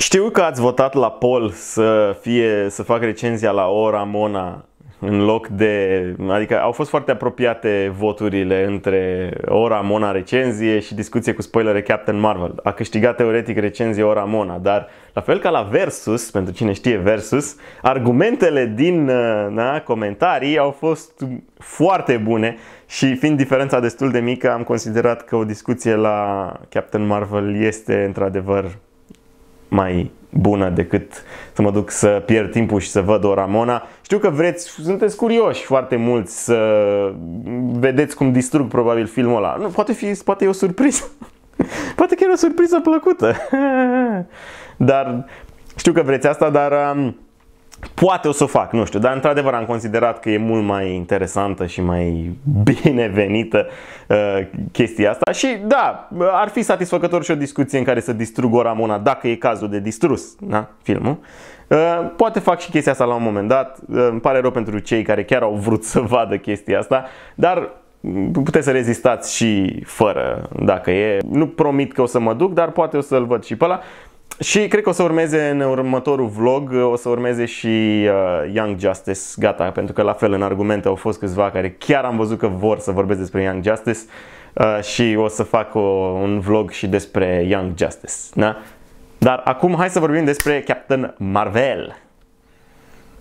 Știu că ați votat la pol să, fie, să fac recenzia la ora mona, în loc de... Adică au fost foarte apropiate voturile între ora mona recenzie și discuție cu spoilere Captain Marvel. A câștigat teoretic recenzie ora mona, dar la fel ca la Versus, pentru cine știe Versus, argumentele din uh, na, comentarii au fost foarte bune și fiind diferența destul de mică, am considerat că o discuție la Captain Marvel este într-adevăr mai bună decât să mă duc să pierd timpul și să văd o Ramona. Știu că vreți, sunteți curioși foarte mulți să vedeți cum distrug probabil filmul ăla. Nu, poate, fi, poate e o surpriză. poate chiar o surpriză plăcută. dar știu că vreți asta, dar um, Poate o să o fac, nu știu, dar într-adevăr am considerat că e mult mai interesantă și mai binevenită uh, chestia asta și da, ar fi satisfăcător și o discuție în care să distrug o Ramona, dacă e cazul de distrus, da, filmul. Uh, poate fac și chestia asta la un moment dat, uh, îmi pare rău pentru cei care chiar au vrut să vadă chestia asta, dar puteți să rezistați și fără, dacă e. Nu promit că o să mă duc, dar poate o să-l văd și pe ăla. Și cred că o să urmeze în următorul vlog, o să urmeze și uh, Young Justice, gata, pentru că la fel în argumente au fost câțiva care chiar am văzut că vor să vorbesc despre Young Justice uh, și o să fac o, un vlog și despre Young Justice, da? Dar acum hai să vorbim despre Captain Marvel.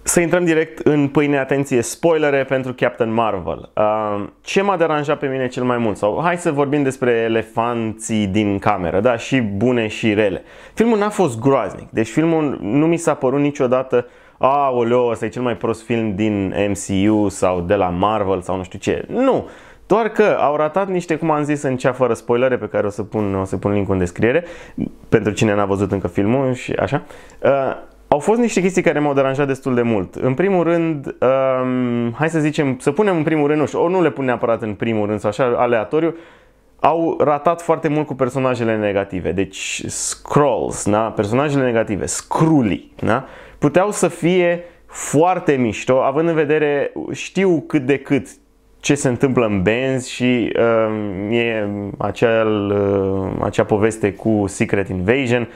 Să intrăm direct în pâine, atenție, spoilere pentru Captain Marvel. Uh, ce m-a deranjat pe mine cel mai mult? Sau hai să vorbim despre elefanții din cameră, da, și bune și rele. Filmul n-a fost groaznic, deci filmul nu mi s-a părut niciodată a, oleo, ăsta e cel mai prost film din MCU sau de la Marvel sau nu știu ce. Nu! Doar că au ratat niște, cum am zis, în cea fără spoilere pe care o să pun, o să pun link în descriere pentru cine n-a văzut încă filmul și așa. Uh, au fost niște chestii care m-au deranjat destul de mult. În primul rând, um, hai să zicem, să punem în primul rând, nu știu, ori nu le pun neapărat în primul rând sau așa aleatoriu, au ratat foarte mult cu personajele negative. Deci scrolls, da? personajele negative, scrulii, da? puteau să fie foarte mișto, având în vedere, știu cât de cât ce se întâmplă în Benz și uh, e acel, uh, acea poveste cu Secret Invasion. Uh,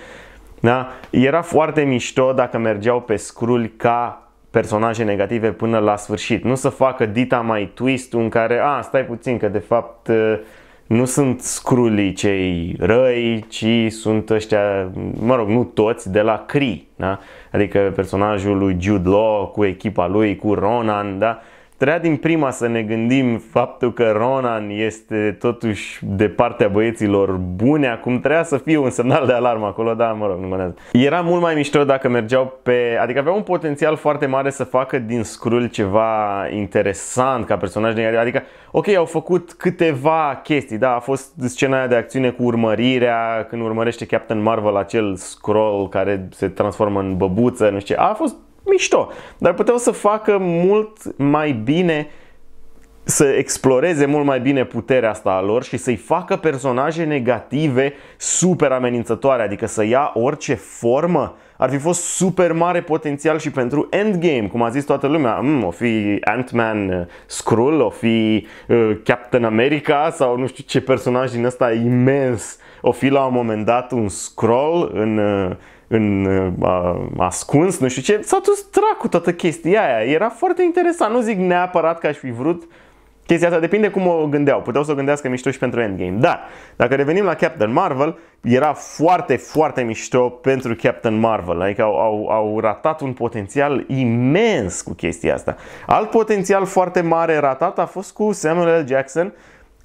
da? Era foarte mișto dacă mergeau pe scrul ca personaje negative până la sfârșit. Nu să facă dita mai twist în care, a, stai puțin că de fapt uh, nu sunt scrulii cei răi, ci sunt ăștia, mă rog, nu toți, de la Cree, da? Adică personajul lui Jude Law cu echipa lui, cu Ronan, da? trebuia din prima să ne gândim faptul că Ronan este totuși de partea băieților bune, acum trebuia să fie un semnal de alarmă acolo, dar mă rog, nu contează. Era mult mai mișto dacă mergeau pe, adică avea un potențial foarte mare să facă din Skrull ceva interesant ca personaj de adică ok, au făcut câteva chestii, da, a fost scena aia de acțiune cu urmărirea, când urmărește Captain Marvel acel scroll care se transformă în băbuță, nu știu ce, a fost mișto, dar puteau să facă mult mai bine să exploreze mult mai bine puterea asta a lor și să-i facă personaje negative super amenințătoare, adică să ia orice formă. Ar fi fost super mare potențial și pentru Endgame, cum a zis toată lumea. Mm, o fi Ant-Man uh, Skrull, o fi uh, Captain America sau nu știu ce personaj din ăsta imens. O fi la un moment dat un scroll în... Uh, în uh, a, ascuns, nu știu ce, s-a dus dracu toată chestia aia. Era foarte interesant, nu zic neapărat că aș fi vrut chestia asta, depinde cum o gândeau. Puteau să o gândească mișto și pentru Endgame. Dar, dacă revenim la Captain Marvel, era foarte, foarte mișto pentru Captain Marvel. Adică au, au, au ratat un potențial imens cu chestia asta. Alt potențial foarte mare ratat a fost cu Samuel L. Jackson,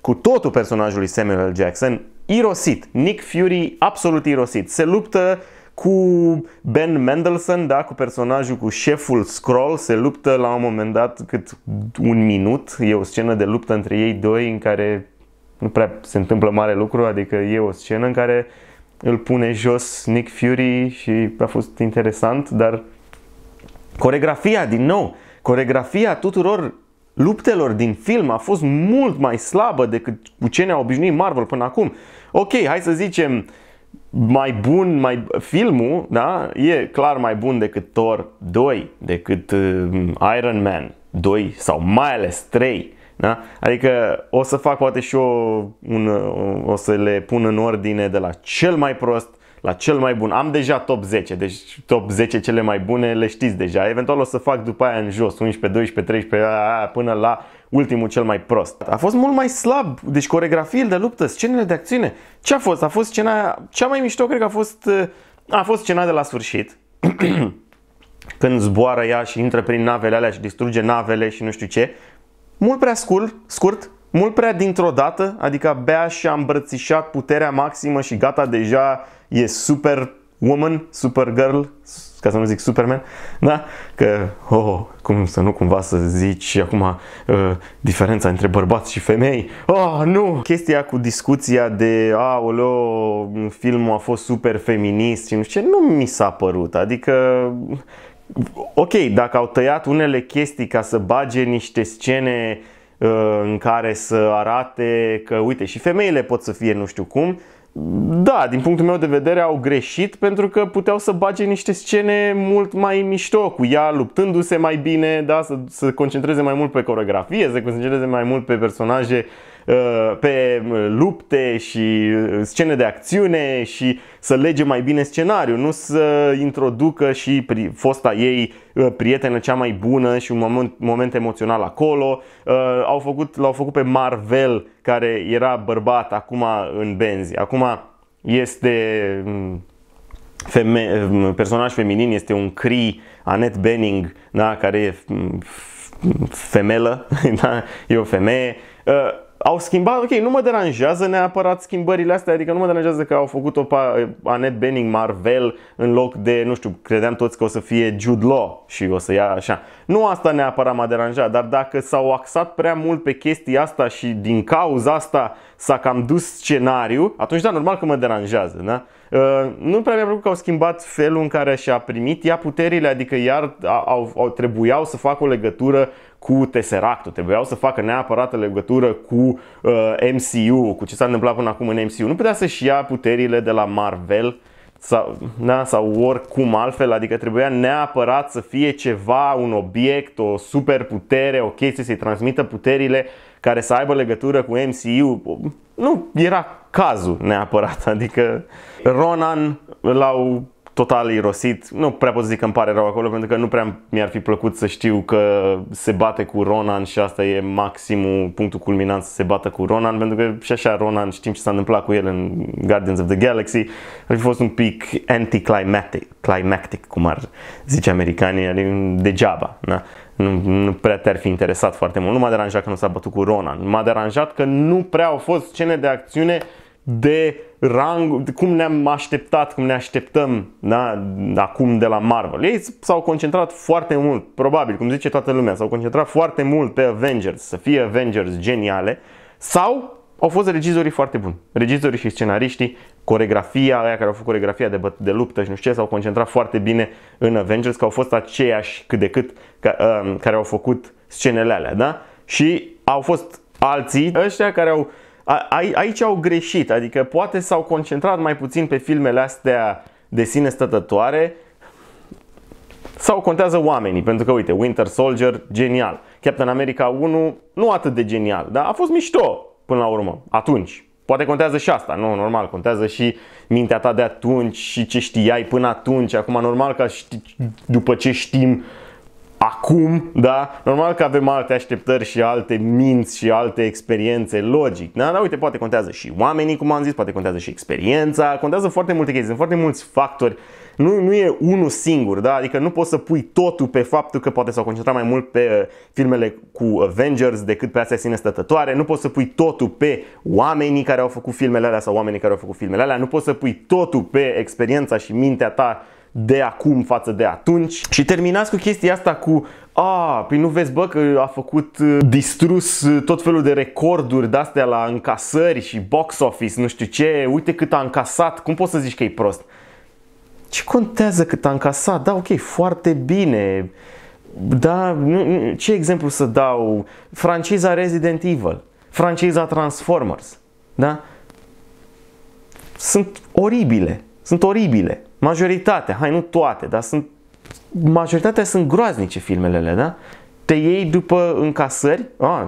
cu totul personajului Samuel L. Jackson, irosit. Nick Fury absolut irosit. Se luptă uh, cu Ben Mendelssohn, da, cu personajul, cu șeful Scroll, se luptă la un moment dat cât un minut, e o scenă de luptă între ei doi în care nu prea se întâmplă mare lucru, adică e o scenă în care îl pune jos Nick Fury și a fost interesant, dar coregrafia, din nou, coregrafia tuturor luptelor din film a fost mult mai slabă decât cu ce ne-a obișnuit Marvel până acum. Ok, hai să zicem, uh, mai bun, mai filmul, da, e clar mai bun decât Thor 2, decât uh, Iron Man 2 sau mai ales 3. Da? Adică o să fac poate și o un, uh, o să le pun în ordine de la cel mai prost la cel mai bun. Am deja top 10, deci top 10 cele mai bune le știți deja. Eventual o să fac după aia în jos, 11, 12, 13, până la ultimul cel mai prost. A fost mult mai slab, deci coregrafiile de luptă, scenele de acțiune. Ce a fost? A fost scena, cea mai mișto cred că a fost, a fost scena de la sfârșit. când zboară ea și intră prin navele alea și distruge navele și nu știu ce. Mult prea scurt, scurt mult prea dintr-o dată, adică abia și-a îmbrățișat puterea maximă și gata, deja e super woman, super girl, ca să nu zic Superman, da? Că, oh, cum să nu cumva să zici acum uh, diferența între bărbați și femei? Oh, nu! Chestia cu discuția de, aoleo, filmul a fost super feminist și nu știu ce, nu mi s-a părut. Adică, ok, dacă au tăiat unele chestii ca să bage niște scene uh, în care să arate că, uite, și femeile pot să fie nu știu cum, uh, da, din punctul meu de vedere au greșit pentru că puteau să bage niște scene mult mai mișto cu ea, luptându-se mai bine, da, să se concentreze mai mult pe coreografie, să se concentreze mai mult pe personaje uh, Uh, pe uh, lupte și uh, scene de acțiune și să lege mai bine scenariul, nu să introducă și fosta ei prietenă cea mai bună și un moment, moment emoțional acolo. Au făcut, l-au făcut pe Marvel, care era bărbat acum în benzi. Acum este mm, feme- mm, personaj feminin este un cri Annette Benning, da, care e mm, femelă, da, e o femeie. Au schimbat, ok, nu mă deranjează neapărat schimbările astea, adică nu mă deranjează că au făcut-o pe Annette Bening Marvel în loc de, nu știu, credeam toți că o să fie Jude Law și o să ia așa. Nu asta neapărat m-a deranjat, dar dacă s-au axat prea mult pe chestia asta și din cauza asta s-a cam dus scenariu, atunci da, normal că mă deranjează, da? Uh, nu prea mi-a plăcut că au schimbat felul în care și-a primit ea puterile, adică iar au, au, trebuiau să facă o legătură cu Tesseractul, trebuiau să facă neapărat legătură cu uh, MCU, cu ce s-a întâmplat până acum în MCU. Nu putea să-și ia puterile de la Marvel sau, da, sau oricum altfel, adică trebuia neapărat să fie ceva, un obiect, o superputere, o chestie să-i transmită puterile care să aibă legătură cu MCU. Nu era cazul neapărat, adică Ronan l-au total irosit. Nu prea pot să zic că îmi pare rău acolo pentru că nu prea mi-ar fi plăcut să știu că se bate cu Ronan și asta e maximul punctul culminant să se bată cu Ronan pentru că și așa Ronan știm ce s-a întâmplat cu el în Guardians of the Galaxy. Ar fi fost un pic anticlimactic, climactic, cum ar zice americanii, adică degeaba. Na? nu, nu prea te-ar fi interesat foarte mult. Nu m-a deranjat că nu s-a bătut cu Ronan. M-a deranjat că nu prea au fost scene de acțiune de rang, cum ne-am așteptat, cum ne așteptăm da, acum de la Marvel. Ei s-au concentrat foarte mult, probabil, cum zice toată lumea, s-au concentrat foarte mult pe Avengers, să fie Avengers geniale, sau au fost regizorii foarte buni. Regizorii și scenariștii, coregrafia, aia care au făcut coregrafia de, de luptă și nu știu ce, s-au concentrat foarte bine în Avengers, că au fost aceiași cât de cât ca, uh, care au făcut scenele alea, da? Și au fost alții, ăștia care au uh, a, a, aici au greșit, adică poate s-au concentrat mai puțin pe filmele astea de sine stătătoare sau contează oamenii, pentru că uite, Winter Soldier, genial. Captain America 1, nu atât de genial, dar a fost mișto până la urmă, atunci. Poate contează și asta, nu, normal, contează și mintea ta de atunci și ce știai până atunci. Acum, normal că după ce știm acum, da? Normal că avem alte așteptări și alte minți și alte experiențe, logic, da? Dar uite, poate contează și oamenii, cum am zis, poate contează și experiența, contează foarte multe chestii, sunt foarte mulți factori nu, nu e unul singur, da? adică nu poți să pui totul pe faptul că poate s-au concentrat mai mult pe uh, filmele cu Avengers decât pe astea sine stătătoare, nu poți să pui totul pe oamenii care au făcut filmele alea sau oamenii care au făcut filmele alea, nu poți să pui totul pe experiența și mintea ta de acum față de atunci. Și terminați cu chestia asta cu a, păi nu vezi, bă, că a făcut uh, distrus uh, tot felul de recorduri de-astea la încasări și box office, nu știu ce, uite cât a încasat, cum poți să zici că e prost? Ce contează cât a încasat? Da, ok, foarte bine. Da, ce exemplu să dau? Franciza Resident Evil, franciza Transformers, da? Sunt oribile, sunt oribile. Majoritatea, hai nu toate, dar sunt majoritatea sunt groaznice filmelele, da? Te iei după încasări, a, ah,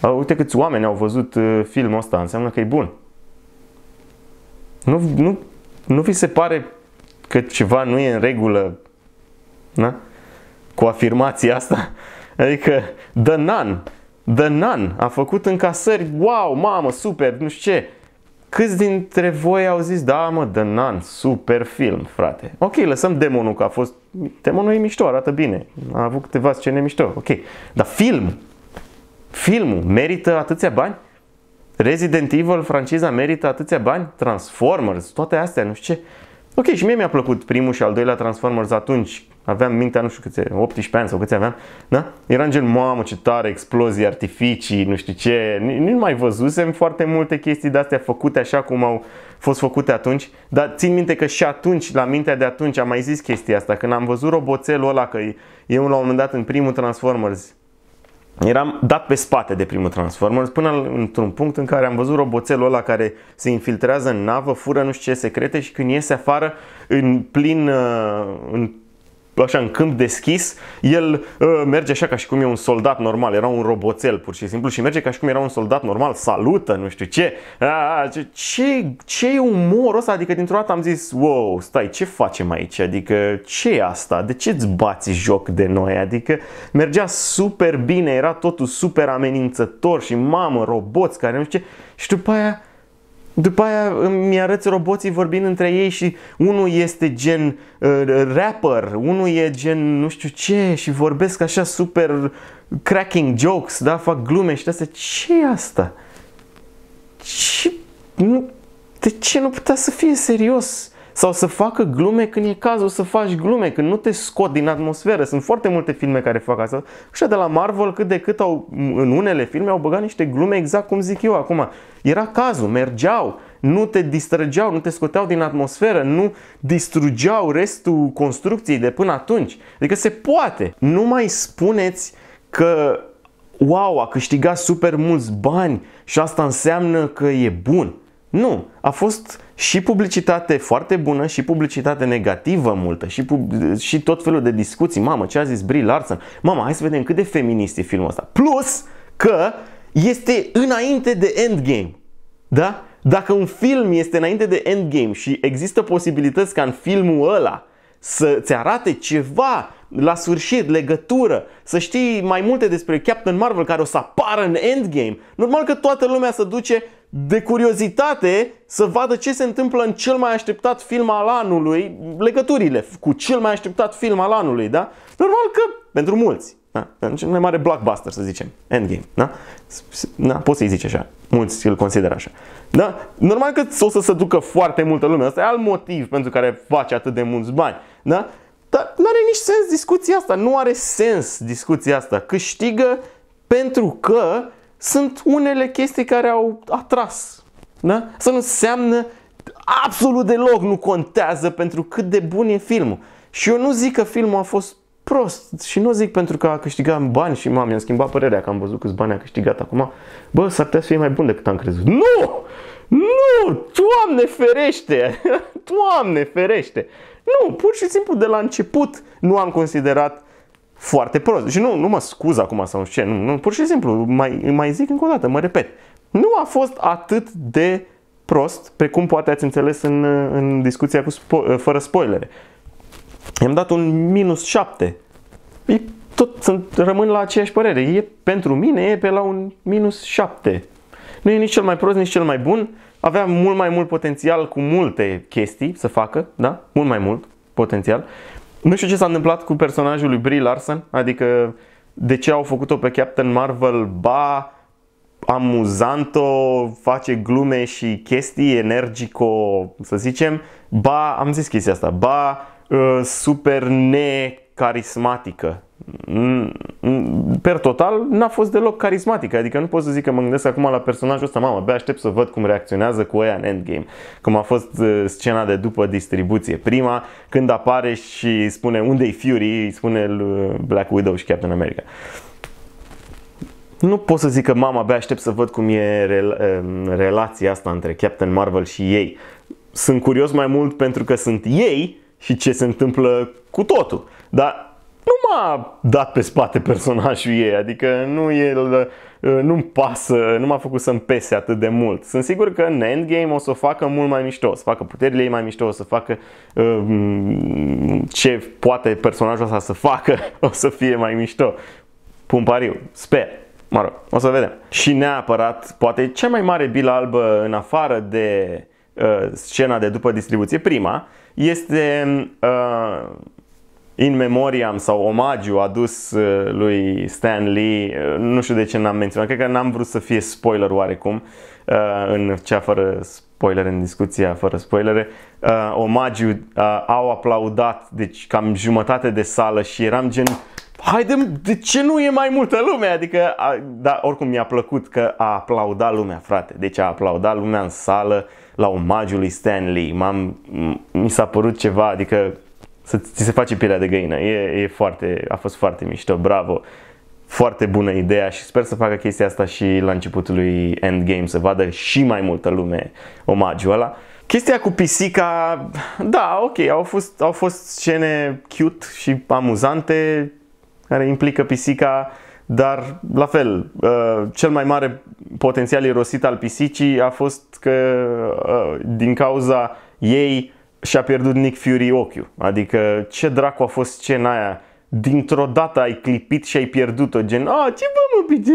a, uh, uite câți oameni au văzut uh, filmul ăsta, înseamnă că e bun. Nu, nu, nu vi se pare că ceva nu e în regulă da? cu afirmația asta? Adică, The Nun, The Nun a făcut încasări, wow, mamă, super, nu știu ce. Câți dintre voi au zis, da mă, The Nun, super film, frate. Ok, lăsăm demonul, că a fost... Demonul e mișto, arată bine. A avut câteva scene mișto, ok. Dar film? Filmul merită atâția bani? Resident Evil, franciza, merită atâția bani? Transformers, toate astea, nu știu ce. Ok, și mie mi-a plăcut primul și al doilea Transformers atunci aveam mintea, nu știu câți, 18 ani sau câți aveam, da? Era în gen, mamă, ce tare, explozii, artificii, nu știu ce, nu mai văzusem foarte multe chestii de-astea făcute așa cum au fost făcute atunci, dar țin minte că și atunci, la mintea de atunci, am mai zis chestia asta, când am văzut roboțelul ăla, că eu la un moment dat în primul Transformers, Eram dat pe spate de primul Transformers până într-un punct în care am văzut roboțelul ăla care se infiltrează în navă, fură nu știu ce secrete și când iese afară în plin, uh, în așa în câmp deschis, el uh, merge așa ca și cum e un soldat normal, era un roboțel pur și simplu și merge ca și cum era un soldat normal, salută, nu știu ce. A, ce, ce, ce umorul ăsta? Adică dintr-o dată am zis, wow, stai, ce facem aici? Adică ce e asta? De ce îți bați joc de noi? Adică mergea super bine, era totul super amenințător și mamă, roboți care nu știu ce. Și după aia după aia îmi arăți roboții vorbind între ei și unul este gen uh, rapper, unul e gen nu știu ce și vorbesc așa super cracking jokes, da, fac glume și astea. ce e asta? Ce? de ce nu putea să fie serios? Sau să facă glume când e cazul să faci glume, când nu te scot din atmosferă. Sunt foarte multe filme care fac asta. Și de la Marvel cât de cât au, în unele filme au băgat niște glume exact cum zic eu acum. Era cazul, mergeau, nu te distrăgeau, nu te scoteau din atmosferă, nu distrugeau restul construcției de până atunci. Adică se poate. Nu mai spuneți că wow, a câștigat super mulți bani și asta înseamnă că e bun. Nu, a fost și publicitate foarte bună, și publicitate negativă multă, și, pub- și tot felul de discuții. Mamă, ce a zis Brie Larson? Mamă, hai să vedem cât de feminist e filmul ăsta. Plus că este înainte de Endgame. Da? Dacă un film este înainte de Endgame și există posibilități ca în filmul ăla să-ți arate ceva la sfârșit, legătură, să știi mai multe despre Captain Marvel care o să apară în Endgame, normal că toată lumea se duce de curiozitate să vadă ce se întâmplă în cel mai așteptat film al anului, legăturile cu cel mai așteptat film al anului, da? Normal că pentru mulți, da? Cel mai mare blockbuster, să zicem, Endgame, da? da? Poți să-i zici așa, mulți îl consideră așa. Da? Normal că o să se ducă foarte multă lume, asta e alt motiv pentru care face atât de mulți bani, da? Dar nu are nici sens discuția asta, nu are sens discuția asta. Câștigă pentru că sunt unele chestii care au atras. Da? Să nu înseamnă absolut deloc nu contează pentru cât de bun e filmul. Și eu nu zic că filmul a fost prost și nu zic pentru că a câștigat bani și mami, am schimbat părerea că am văzut câți bani a câștigat acum. Bă, s-ar putea să fie mai bun decât am crezut. Nu! Nu! Doamne ferește! Doamne ferește! Nu, pur și simplu de la început nu am considerat foarte prost. Și nu, nu mă scuz acum sau ce, nu, nu, pur și simplu, mai, mai zic încă o dată, mă repet. Nu a fost atât de prost, precum poate ați înțeles în, în discuția cu spo- eh, fără spoilere. I-am dat un minus 7. E, tot sunt, rămân la aceeași părere. E, pentru mine e pe la un minus 7. Nu e nici cel mai prost, nici cel mai bun. Avea mult mai mult potențial cu multe chestii să facă, da? Mult mai mult potențial. Nu știu ce s-a întâmplat cu personajul lui Brie Larson, adică de ce au făcut-o pe Captain Marvel, ba, amuzant, o face glume și chestii, energico, să zicem, ba, am zis chestia asta, ba, uh, super ne carismatică. Mm, mm, per total, n-a fost deloc carismatică. Adică nu pot să zic că mă gândesc acum la personajul ăsta, mamă, abia aștept să văd cum reacționează cu ea în Endgame. Cum a fost uh, scena de după distribuție. Prima, când apare și spune unde-i Fury, îi spune Black Widow și Captain America. Nu pot să zic că mama abia aștept să văd cum e uh, relația asta între Captain Marvel și ei. Sunt curios mai mult pentru că sunt ei și ce se întâmplă cu totul. Dar nu m-a dat pe spate personajul ei, adică nu el, uh, nu-mi pasă, nu m-a făcut să-mi pese atât de mult. Sunt sigur că în endgame o să o facă mult mai mișto, o să facă puterile ei mai mișto, o să facă uh, ce poate personajul ăsta să facă, o să fie mai mișto. Pun pariu, sper. Mă rog, o să vedem. Și neapărat, poate cea mai mare bilă albă în afară de uh, scena de după distribuție, prima, este uh, in memoriam sau omagiu adus uh, lui Stan Lee. Uh, nu știu de ce n-am menționat, cred că n-am vrut să fie spoiler oarecum uh, în cea fără spoiler în discuția fără spoilere. Omagiu au aplaudat, deci cam jumătate de sală și eram gen haide, de ce nu e mai multă lume? Adică, a, da, oricum mi-a plăcut că a aplaudat lumea, frate. Deci a aplaudat lumea în sală la omagiul lui Stan Lee. M-am, mi s-a părut ceva, adică să ți se face pielea de găină. E, e foarte, a fost foarte mișto, bravo! Foarte bună ideea și sper să facă chestia asta și la începutul lui Endgame, să vadă și mai multă lume omagiul ăla. Chestia cu pisica, da, ok, au fost, au fost scene cute și amuzante care implică pisica, dar la fel, uh, cel mai mare potențial irosit al pisicii a fost că uh, din cauza ei și-a pierdut Nick Fury ochiul. Adică ce dracu a fost scena aia? Dintr-o dată ai clipit și ai pierdut-o, gen, a, ce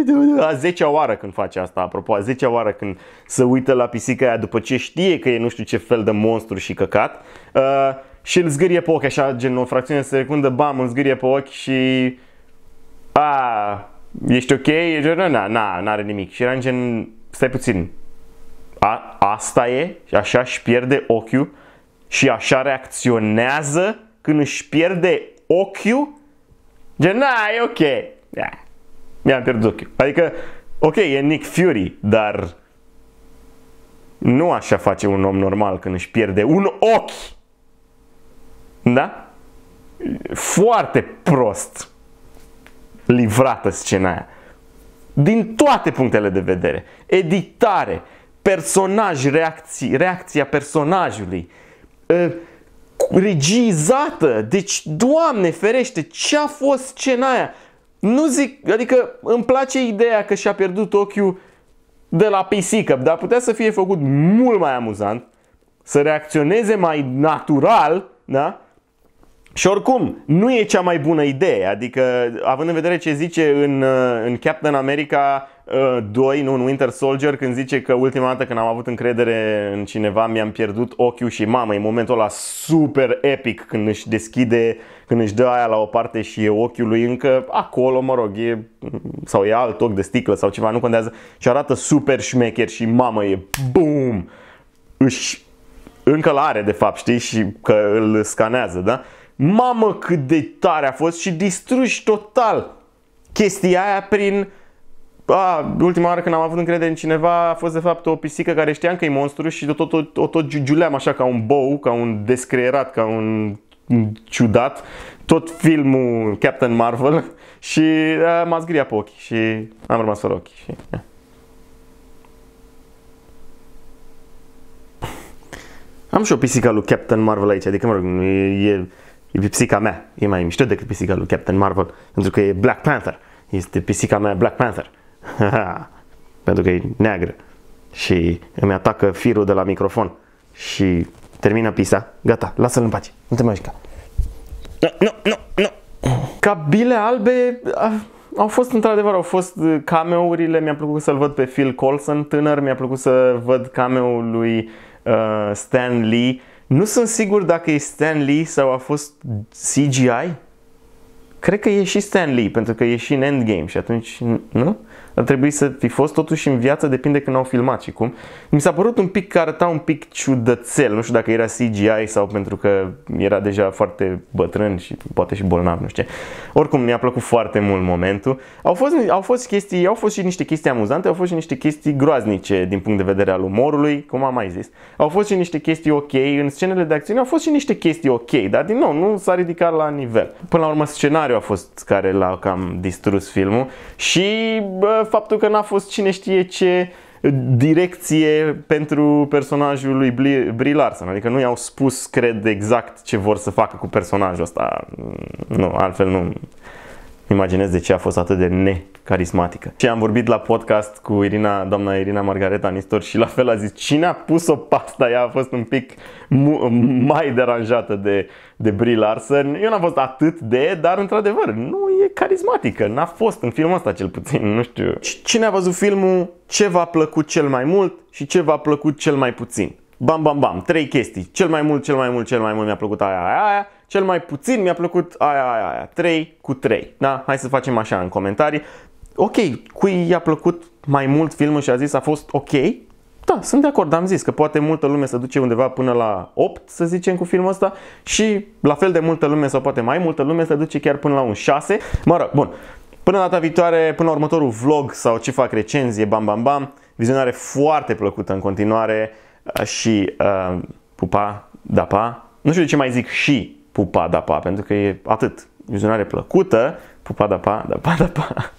bă mă, a zecea oară când face asta, apropo, a zecea oară când se uită la pisica aia după ce știe că e nu știu ce fel de monstru și căcat, uh, și îl zgârie pe ochi, așa, gen, o fracțiune de secundă, bam, îl zgârie pe ochi și... A, ești ok? gen Na, na, n-are nimic. Și era gen, stai puțin, a, asta e? Așa și pierde ochiul? și așa reacționează când își pierde ochiul, gen, na, e ok. Yeah. Mi-am pierdut ochiul. Adică, ok, e Nick Fury, dar nu așa face un om normal când își pierde un ochi. Da? Foarte prost livrată scena aia. Din toate punctele de vedere. Editare, personaj, reacții, reacția personajului, regizată. Deci, Doamne ferește, ce a fost scena aia? Nu zic, adică îmi place ideea că și-a pierdut ochiul de la pisică, dar putea să fie făcut mult mai amuzant, să reacționeze mai natural, da? Și oricum, nu e cea mai bună idee, adică având în vedere ce zice în, în Captain America 2, uh, nu, în Winter Soldier, când zice că ultima dată când am avut încredere în cineva mi-am pierdut ochiul și mamă, e momentul ăla super epic când își deschide, când își dă aia la o parte și e ochiul lui încă acolo, mă rog, e, sau e alt ochi de sticlă sau ceva, nu contează și arată super șmecher și mamă, e boom! Își încă l are de fapt, știi, și că îl scanează, da? Mamă cât de tare a fost și distruși total chestia aia prin uh, a, ultima oară când am avut încredere în cineva a fost de fapt o pisică care știam că e monstru și tot, tot, o tot giuleam așa ca un bou, ca un descreierat, ca un ciudat tot filmul Captain Marvel și uh, m-a zgriat pe ochi și am rămas fără ochi. Și, Am și o pisică lui Captain Marvel aici, adică mă rog, e, e, e pisica mea, e mai mișto decât pisica lui Captain Marvel, pentru că e Black Panther, este pisica mea Black Panther. pentru că e neagră și îmi atacă firul de la microfon și termină pisa, gata, lasă-l în pace, nu te mai jica. Nu, nu, nu, no, nu. Cabile albe au fost, într-adevăr, au fost uh, cameourile, mi-a plăcut să-l văd pe Phil Colson, tânăr, mi-a plăcut să văd cameul lui uh, Stan Lee. Nu sunt sigur dacă e Stan Lee sau a fost CGI, Cred că e și Stan Lee, pentru că e și în Endgame și atunci, nu? Ar trebui să fi fost totuși în viață, depinde când au filmat și cum. Mi s-a părut un pic că arăta un pic ciudățel, nu știu dacă era CGI sau pentru că era deja foarte bătrân și poate și bolnav, nu știu ce. Oricum mi-a plăcut foarte mult momentul. Au fost, au fost chestii, au fost și niște chestii amuzante, au fost și niște chestii groaznice din punct de vedere al umorului, cum am mai zis. Au fost și niște chestii ok, în scenele de acțiune au fost și niște chestii ok, dar din nou nu s-a ridicat la nivel. Până la urmă scenariul a fost care l-a cam distrus filmul și bă, faptul că n-a fost cine știe ce direcție pentru personajul lui Brie Larson. Adică nu i-au spus, cred, exact ce vor să facă cu personajul ăsta. Nu, altfel nu imaginez de ce a fost atât de necarismatică. Și am vorbit la podcast cu Irina, doamna Irina Margareta Nistor și la fel a zis cine a pus-o pasta, ea a fost un pic mai deranjată de, de Brie Larson. Eu n-am fost atât de, dar într-adevăr, nu e carismatică, n-a fost în filmul ăsta cel puțin, nu știu. Cine a văzut filmul, ce v-a plăcut cel mai mult și ce v-a plăcut cel mai puțin? bam, bam, bam, trei chestii. Cel mai mult, cel mai mult, cel mai mult mi-a plăcut aia, aia, aia. Cel mai puțin mi-a plăcut aia, aia, aia. Trei cu trei. Da? Hai să facem așa în comentarii. Ok, cui i-a plăcut mai mult filmul și a zis a fost ok? Da, sunt de acord, am zis că poate multă lume se duce undeva până la 8, să zicem, cu filmul ăsta și la fel de multă lume sau poate mai multă lume se duce chiar până la un 6. Mă rog, bun. Până data viitoare, până la următorul vlog sau ce fac recenzie, bam, bam, bam. Vizionare foarte plăcută în continuare și uh, pupa, pa Nu știu de ce mai zic și pupa, da pa pentru că e atât. Vizionare plăcută, pupa, da da pa pa da pa